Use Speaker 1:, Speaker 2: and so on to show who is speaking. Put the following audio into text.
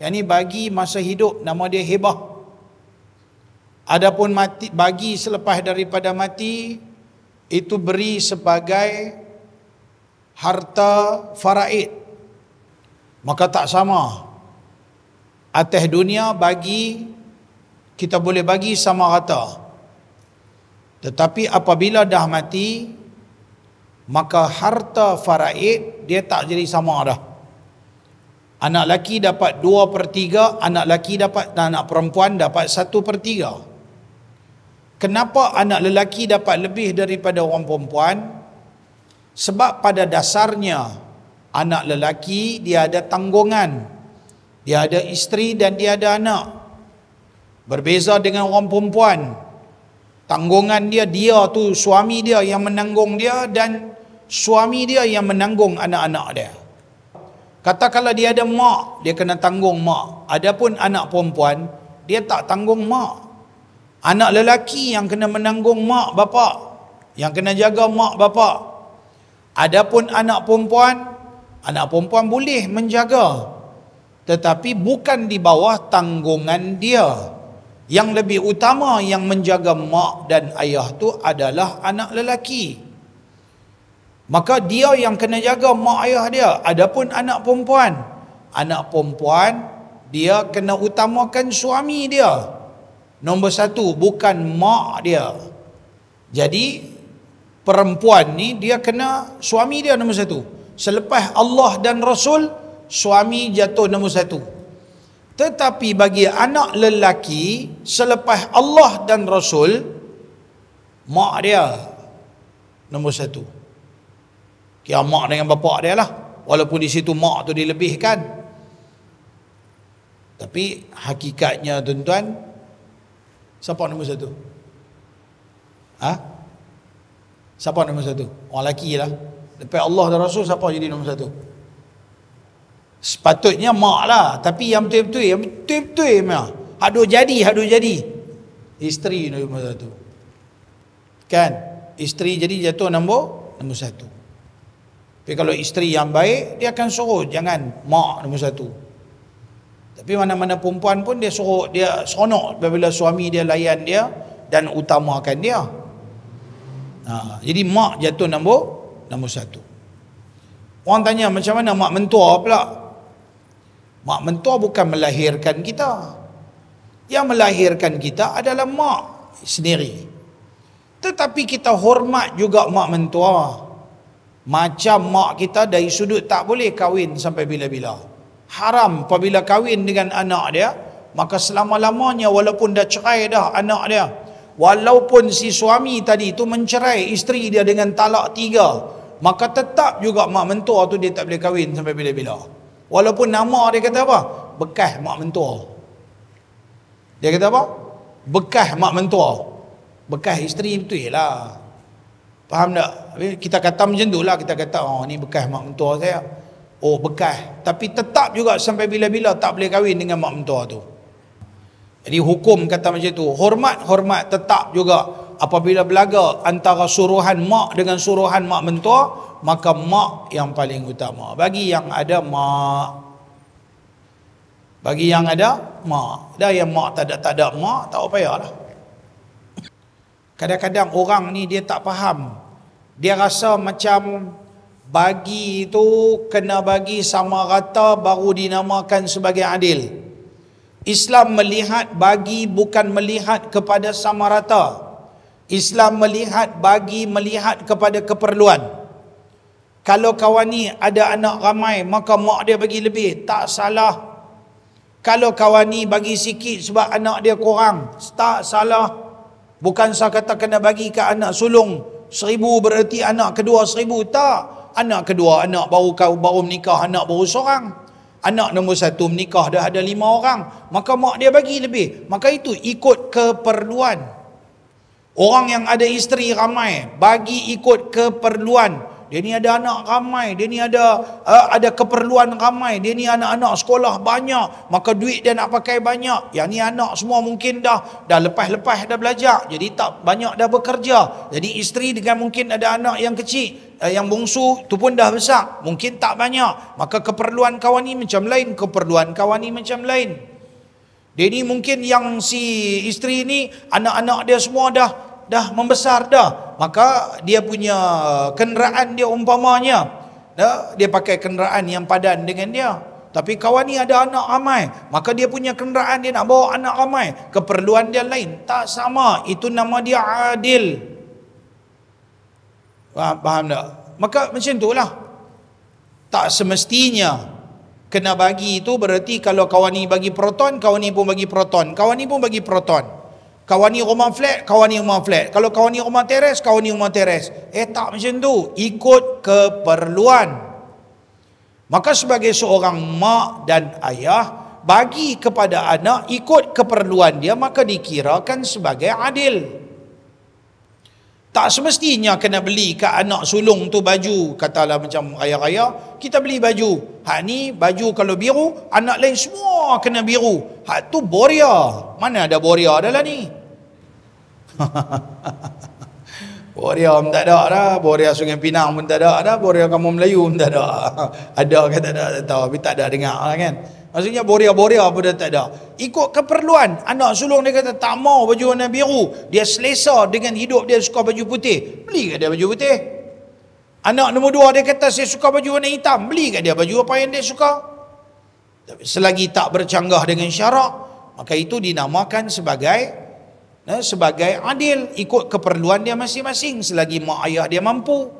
Speaker 1: Yang ni bagi masa hidup nama dia hebah. Adapun mati bagi selepas daripada mati itu beri sebagai harta faraid. Maka tak sama. Atas dunia bagi kita boleh bagi sama rata. Tetapi apabila dah mati maka harta faraid dia tak jadi sama dah. Anak laki dapat 2 per 3, anak laki dapat anak perempuan dapat 1 per 3. Kenapa anak lelaki dapat lebih daripada orang perempuan? Sebab pada dasarnya anak lelaki dia ada tanggungan. Dia ada isteri dan dia ada anak. Berbeza dengan orang perempuan. Tanggungan dia, dia tu suami dia yang menanggung dia dan suami dia yang menanggung anak-anak dia. Kata kalau dia ada mak, dia kena tanggung mak. Adapun anak perempuan, dia tak tanggung mak. Anak lelaki yang kena menanggung mak bapa, yang kena jaga mak bapa. Adapun anak perempuan, anak perempuan boleh menjaga. Tetapi bukan di bawah tanggungan dia. Yang lebih utama yang menjaga mak dan ayah tu adalah anak lelaki maka dia yang kena jaga mak ayah dia adapun anak perempuan anak perempuan dia kena utamakan suami dia nombor satu bukan mak dia jadi perempuan ni dia kena suami dia nombor satu selepas Allah dan Rasul suami jatuh nombor satu tetapi bagi anak lelaki selepas Allah dan Rasul mak dia nombor satu Kira mak dengan bapak dia lah. Walaupun di situ mak tu dilebihkan. Tapi hakikatnya tuan-tuan, siapa nombor satu? Ha? Siapa nombor satu? Orang lelaki lah. Lepas Allah dan Rasul, siapa jadi nombor satu? Sepatutnya mak lah. Tapi yang betul-betul, yang betul-betul memang. Hadu jadi, hadu jadi. Isteri nombor satu. Kan? Isteri jadi jatuh nombor nombor satu. Tapi kalau isteri yang baik, dia akan suruh jangan mak nombor satu. Tapi mana-mana perempuan pun dia suruh, dia seronok bila suami dia layan dia dan utamakan dia. Ha, jadi mak jatuh nombor nombor satu. Orang tanya macam mana mak mentua pula? Mak mentua bukan melahirkan kita. Yang melahirkan kita adalah mak sendiri. Tetapi kita hormat juga mak mentua. Mak mentua. Macam mak kita dari sudut tak boleh kahwin sampai bila-bila. Haram apabila kahwin dengan anak dia, maka selama-lamanya walaupun dah cerai dah anak dia, walaupun si suami tadi itu mencerai isteri dia dengan talak tiga, maka tetap juga mak mentua tu dia tak boleh kahwin sampai bila-bila. Walaupun nama dia kata apa? Bekah mak mentua. Dia kata apa? Bekah mak mentua. Bekah isteri betul lah. Faham tak? Kita kata macam tu lah. Kita kata, oh ni bekas mak mentua saya. Oh bekas. Tapi tetap juga sampai bila-bila tak boleh kahwin dengan mak mentua tu. Jadi hukum kata macam tu. Hormat-hormat tetap juga. Apabila belaga antara suruhan mak dengan suruhan mak mentua, maka mak yang paling utama. Bagi yang ada mak. Bagi yang ada mak. Dah yang mak tak ada, tak ada mak, tak payahlah. lah. Kadang-kadang orang ni dia tak faham. Dia rasa macam bagi itu kena bagi sama rata baru dinamakan sebagai adil. Islam melihat bagi bukan melihat kepada sama rata. Islam melihat bagi melihat kepada keperluan. Kalau kawan ni ada anak ramai maka mak dia bagi lebih tak salah. Kalau kawan ni bagi sikit sebab anak dia kurang tak salah. Bukan saya kata kena bagi ke anak sulung seribu bererti anak kedua seribu. Tak. Anak kedua, anak baru kau baru menikah, anak baru seorang. Anak nombor satu menikah dah ada lima orang. Maka mak dia bagi lebih. Maka itu ikut keperluan. Orang yang ada isteri ramai, bagi ikut keperluan. Dia ni ada anak ramai, dia ni ada uh, ada keperluan ramai, dia ni anak-anak sekolah banyak, maka duit dia nak pakai banyak. Yang ni anak semua mungkin dah dah lepas-lepas dah belajar, jadi tak banyak dah bekerja. Jadi isteri dengan mungkin ada anak yang kecil eh, yang bongsu tu pun dah besar mungkin tak banyak maka keperluan kawan ni macam lain keperluan kawan ni macam lain dia ni mungkin yang si isteri ni anak-anak dia semua dah dah membesar dah maka dia punya kenderaan dia umpamanya dia pakai kenderaan yang padan dengan dia tapi kawan ni ada anak ramai maka dia punya kenderaan dia nak bawa anak ramai keperluan dia lain tak sama itu nama dia adil faham, faham tak maka macam itulah tak semestinya kena bagi itu bererti kalau kawan ni bagi proton kawan ni pun bagi proton kawan ni pun bagi proton. Kawani rumah flat, kawani rumah flat. Kalau kawani rumah teres, kawani rumah teres. Eh tak macam tu. Ikut keperluan. Maka sebagai seorang mak dan ayah, bagi kepada anak ikut keperluan dia, maka dikirakan sebagai adil. Tak semestinya kena beli ke anak sulung tu baju. Katalah macam ayah-ayah, kita beli baju. Hak ni baju kalau biru, anak lain semua kena biru. Hak tu boria. Mana ada boria adalah ni? Boria pun tak ada dah. Boria Sungai Pinang pun tak ada dah. Boria kamu Melayu pun tak ada. ada ke tak ada, tak tahu. Tapi tak ada dengar lah kan. Maksudnya boria-boria pun dah tak ada. Ikut keperluan. Anak sulung dia kata tak mau baju warna biru. Dia selesa dengan hidup dia suka baju putih. Beli ke dia baju putih? Anak nombor dua dia kata saya suka baju warna hitam. Beli ke dia baju apa yang dia suka? Tapi selagi tak bercanggah dengan syarak, maka itu dinamakan sebagai Eh, sebagai adil ikut keperluan dia masing-masing selagi mak ayah dia mampu